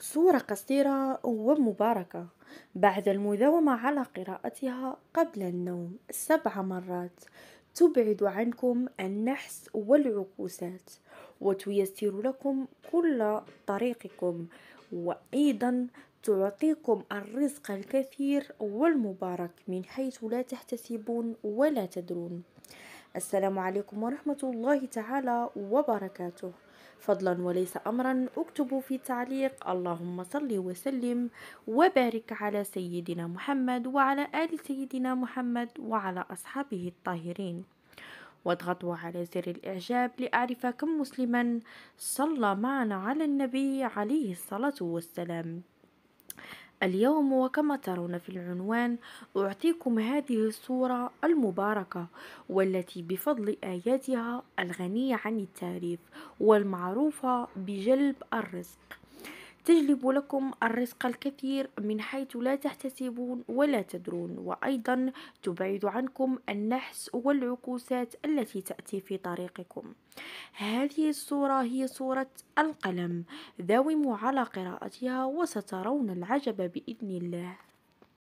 صورة قصيرة ومباركة بعد المداومة على قراءتها قبل النوم سبع مرات تبعد عنكم النحس والعكوسات وتيسر لكم كل طريقكم وأيضا تعطيكم الرزق الكثير والمبارك من حيث لا تحتسبون ولا تدرون السلام عليكم ورحمة الله تعالى وبركاته فضلا وليس أمرا اكتبوا في تعليق اللهم صل وسلم وبارك على سيدنا محمد وعلى آل سيدنا محمد وعلى أصحابه الطاهرين واضغطوا على زر الإعجاب لأعرف كم مسلما صلى معنا على النبي عليه الصلاة والسلام اليوم وكما ترون في العنوان أعطيكم هذه الصورة المباركة والتي بفضل آياتها الغنية عن التعريف والمعروفة بجلب الرزق تجلب لكم الرزق الكثير من حيث لا تحتسبون ولا تدرون وأيضا تبعد عنكم النحس والعكوسات التي تأتي في طريقكم هذه الصورة هي صورة القلم داوموا على قراءتها وسترون العجب بإذن الله